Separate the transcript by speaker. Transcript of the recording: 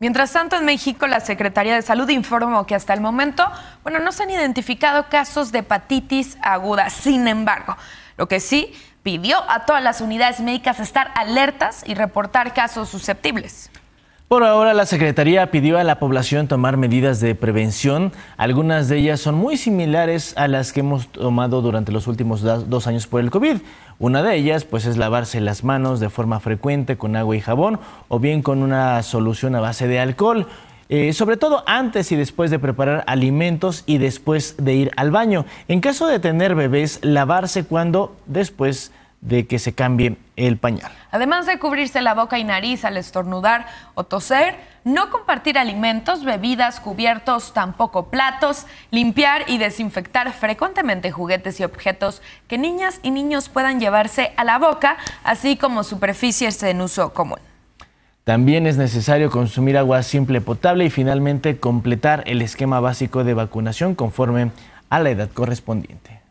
Speaker 1: Mientras tanto, en México, la Secretaría de Salud informó que hasta el momento, bueno, no se han identificado casos de hepatitis aguda. Sin embargo, lo que sí pidió a todas las unidades médicas estar alertas y reportar casos susceptibles. Por ahora,
Speaker 2: la Secretaría pidió a la población tomar medidas de prevención. Algunas de ellas son muy similares a las que hemos tomado durante los últimos dos años por el COVID. Una de ellas, pues, es lavarse las manos de forma frecuente con agua y jabón o bien con una solución a base de alcohol. Eh, sobre todo antes y después de preparar alimentos y después de ir al baño. En caso de tener bebés, lavarse cuando después de que se cambie el pañal.
Speaker 1: Además de cubrirse la boca y nariz al estornudar o toser, no compartir alimentos, bebidas, cubiertos, tampoco platos, limpiar y desinfectar frecuentemente juguetes y objetos que niñas y niños puedan llevarse a la boca, así como superficies en uso común.
Speaker 2: También es necesario consumir agua simple potable y finalmente completar el esquema básico de vacunación conforme a la edad correspondiente.